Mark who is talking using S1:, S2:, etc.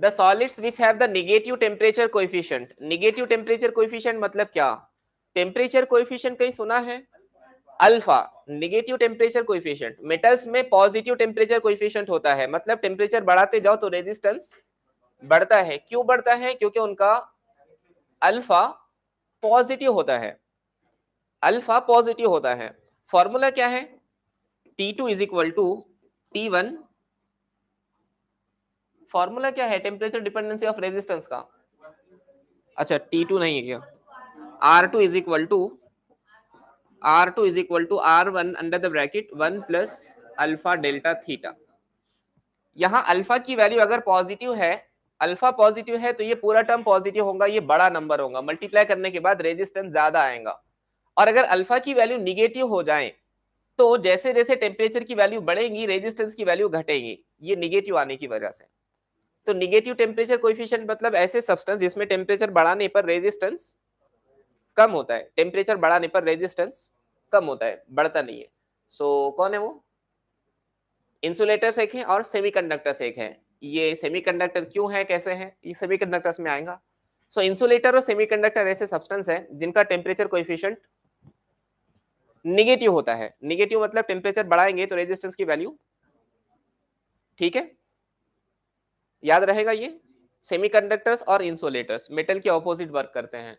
S1: the solids which have the negative temperature coefficient negative temperature coefficient मतलब क्या temperature coefficient कहीं सुना है alpha negative temperature coefficient metals में पॉजिटिव टेम्परेचर कोइफिशियंट होता है मतलब टेम्परेचर बढ़ाते जाओ तो रेजिस्टेंस बढ़ता है क्यों बढ़ता है क्योंकि उनका अल्फा पॉजिटिव होता है अल्फा पॉजिटिव होता है फॉर्मूला क्या है T two is equal to T one formula क्या है टेम्परेचर डिपेंडेंसी ऑफ रेजिस्टेंस का अच्छा टी टू नहीं है क्या R two is equal to R two is equal to R one under the bracket one plus alpha delta theta यहाँ alpha की value अगर पॉजिटिव है अल्फा पॉजिटिव है तो ये पूरा टर्म पॉजिटिव होगा ये बड़ा नंबर होगा मल्टीप्लाई करने के बाद रेजिस्टेंस ज्यादा आएगा और अगर अल्फा की वैल्यू निगेटिव हो जाए तो जैसे जैसे टेम्परेचर की वैल्यू बढ़ेगी रेजिस्टेंस की वैल्यू घटेगी ये निगेटिव आने की वजह से तो निगेटिव टेम्परेचर कोएफिशिएंट मतलब ऐसे सब्सटेंस जिसमें टेम्परेचर बढ़ाने पर रेजिस्टेंस कम होता है टेम्परेचर बढ़ाने पर रेजिस्टेंस कम होता है बढ़ता नहीं है सो so, कौन है वो इंसुलेटर्स एक है और सेमीकंडक्टर्स एक है ये कंडक्टर क्यों है कैसे है ये कंडक्टर्स में आएगा सो इंसुलेटर और कंडक्टर ऐसे सब्सटेंस है जिनका टेम्परेचर कोएफिशिएंट निगेटिव होता है निगेटिव मतलब टेम्परेचर बढ़ाएंगे तो रेजिस्टेंस की वैल्यू ठीक है याद रहेगा ये सेमीकंडक्टर्स और इंसुलेटर्स मेटल के ऑपोजिट वर्क करते हैं